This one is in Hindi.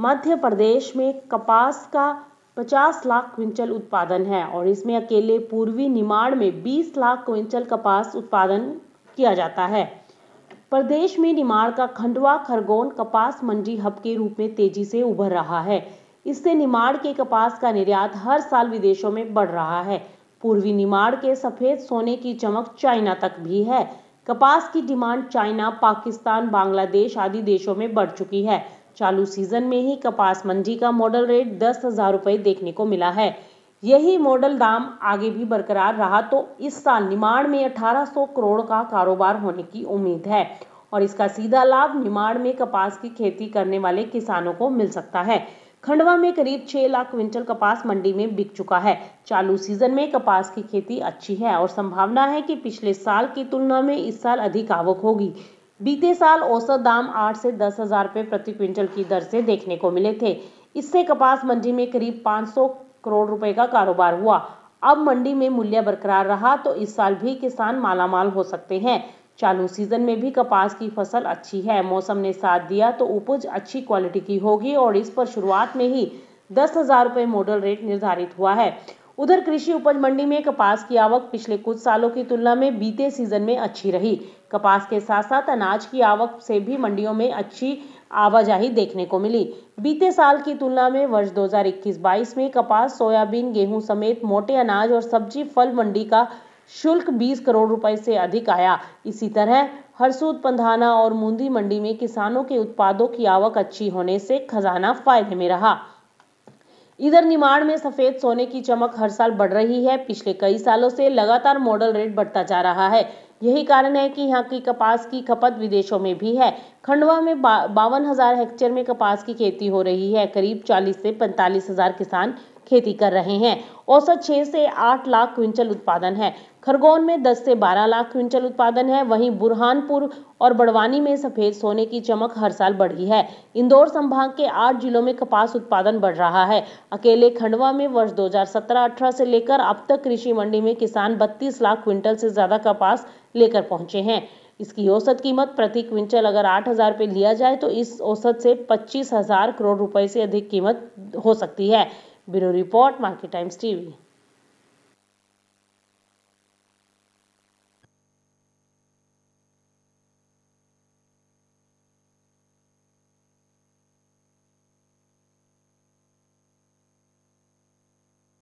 मध्य प्रदेश में कपास का 50 लाख क्विंटल उत्पादन है और इसमें अकेले पूर्वी निमाड़ में 20 लाख क्विंटल कपास उत्पादन किया जाता है प्रदेश में निमाड़ का खंडवा खरगोन कपास मंडी हब के रूप में तेजी से उभर रहा है इससे निमाड़ के कपास का निर्यात हर साल विदेशों में बढ़ रहा है पूर्वी निमाड़ के सफेद सोने की चमक चाइना तक भी है कपास की डिमांड चाइना पाकिस्तान बांग्लादेश आदि देशों में बढ़ चुकी है चालू सीजन में ही कपास मंडी का मॉडल रेट दस हजार रुपये देखने को मिला है यही मॉडल दाम आगे भी बरकरार रहा तो इस साल निमाड़ में 1800 करोड़ का कारोबार होने की उम्मीद है और इसका सीधा लाभ निमाड़ में कपास की खेती करने वाले किसानों को मिल सकता है खंडवा में करीब 6 लाख क्विंटल कपास मंडी में बिक चुका है चालू सीजन में कपास की खेती अच्छी है और संभावना है कि पिछले साल की तुलना में इस साल अधिक आवक होगी बीते साल औसत दाम आठ से दस हजार रुपये प्रति क्विंटल की दर से देखने को मिले थे इससे कपास मंडी में करीब 500 करोड़ रुपए का कारोबार हुआ अब मंडी में मूल्य बरकरार रहा तो इस साल भी किसान मालामाल हो सकते हैं चालू सीजन में भी कपास की फसल अच्छी है मौसम ने साथ दिया तो उपज अच्छी क्वालिटी की होगी और इस पर शुरुआत में ही दस हजार रुपये मॉडल रेट निर्धारित हुआ है उधर कृषि उपज मंडी में कपास की आवक पिछले कुछ सालों की तुलना में बीते सीजन में अच्छी रही कपास के साथ साथ अनाज की आवक से भी मंडियों में अच्छी आवाजाही देखने को मिली बीते साल की तुलना में वर्ष 2021-22 में कपास सोयाबीन गेहूं समेत मोटे अनाज और सब्जी फल मंडी का शुल्क 20 करोड़ रुपए से अधिक आया इसी तरह हरसूद पंधाना और मूंदी मंडी में किसानों के उत्पादों की आवक अच्छी होने से खजाना फायदे में रहा इधर निमाड़ में सफेद सोने की चमक हर साल बढ़ रही है पिछले कई सालों से लगातार मॉडल रेट बढ़ता जा रहा है यही कारण है कि यहाँ की कपास की खपत विदेशों में भी है खंडवा में बा, बावन हजार हेक्टेयर में कपास की खेती हो रही है करीब चालीस से पैंतालीस हजार किसान खेती कर रहे हैं औसत छह से आठ लाख क्विंटल उत्पादन है खरगोन में 10 से 12 लाख क्विंटल उत्पादन है वहीं बुरहानपुर और बड़वानी में सफेद सोने की चमक हर साल बढ़ी है इंदौर संभाग के आठ जिलों में कपास उत्पादन बढ़ रहा है अकेले खंडवा में वर्ष 2017-18 से लेकर अब तक कृषि मंडी में किसान 32 लाख क्विंटल से ज्यादा कपास लेकर पहुंचे हैं इसकी औसत कीमत प्रति क्विंटल अगर आठ हजार लिया जाए तो इस औसत से पच्चीस हजार करोड़ रुपए से अधिक कीमत हो सकती है bureau report Market Times TV